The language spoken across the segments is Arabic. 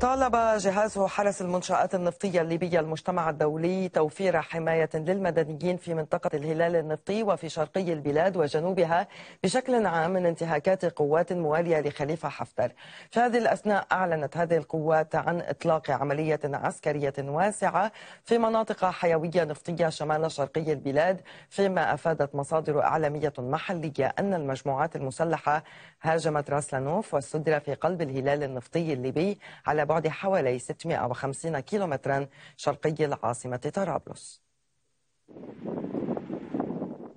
طالب جهاز حرس المنشآت النفطية الليبية المجتمع الدولي توفير حماية للمدنيين في منطقة الهلال النفطي وفي شرقي البلاد وجنوبها بشكل عام من انتهاكات قوات موالية لخليفة حفتر في هذه الأثناء أعلنت هذه القوات عن إطلاق عملية عسكرية واسعة في مناطق حيوية نفطية شمال شرقي البلاد فيما أفادت مصادر إعلامية محلية أن المجموعات المسلحة هاجمت راس لانوف في قلب الهلال النفطي الليبي على بعد حوالي 650 كيلومترا شرقي العاصمة طرابلس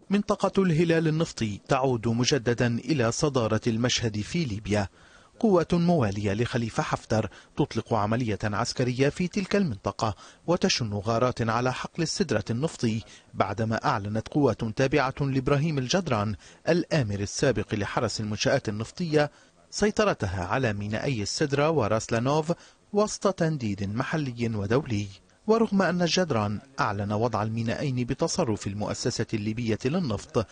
منطقة الهلال النفطي تعود مجددا إلى صدارة المشهد في ليبيا قوة موالية لخليفة حفتر تطلق عملية عسكرية في تلك المنطقة وتشن غارات على حقل السدرة النفطي بعدما أعلنت قوة تابعة لإبراهيم الجدران الآمر السابق لحرس المنشآت النفطية سيطرتها على مينائي السدرة وراسلانوف وسط تنديد محلي ودولي ورغم أن الجدران أعلن وضع المينائين بتصرف المؤسسة الليبية للنفط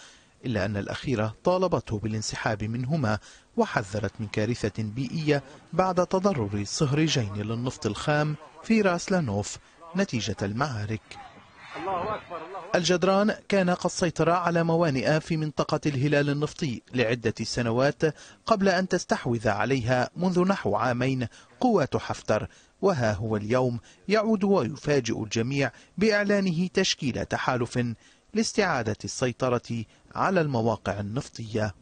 إلا أن الأخيرة طالبته بالانسحاب منهما وحذرت من كارثة بيئية بعد تضرر صهرجين للنفط الخام في راسلانوف نتيجة المعارك الله أكبر الله أكبر الجدران كان قد سيطر على موانئ في منطقة الهلال النفطي لعدة سنوات قبل أن تستحوذ عليها منذ نحو عامين قوات حفتر وها هو اليوم يعود ويفاجئ الجميع بإعلانه تشكيل تحالف لاستعادة السيطرة على المواقع النفطية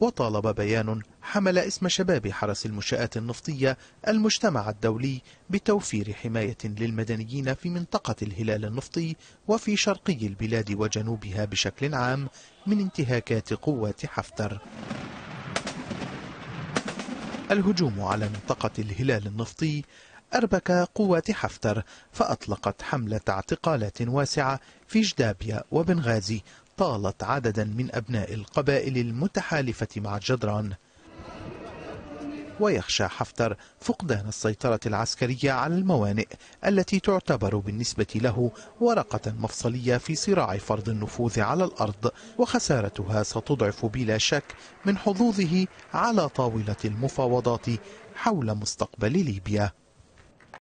وطالب بيان حمل اسم شباب حرس المنشآت النفطية المجتمع الدولي بتوفير حماية للمدنيين في منطقة الهلال النفطي وفي شرقي البلاد وجنوبها بشكل عام من انتهاكات قوات حفتر الهجوم على منطقة الهلال النفطي أربك قوات حفتر فأطلقت حملة اعتقالات واسعة في جدابيا وبنغازي طالت عددا من أبناء القبائل المتحالفة مع جدران ويخشى حفتر فقدان السيطرة العسكرية على الموانئ التي تعتبر بالنسبة له ورقة مفصلية في صراع فرض النفوذ على الأرض وخسارتها ستضعف بلا شك من حظوظه على طاولة المفاوضات حول مستقبل ليبيا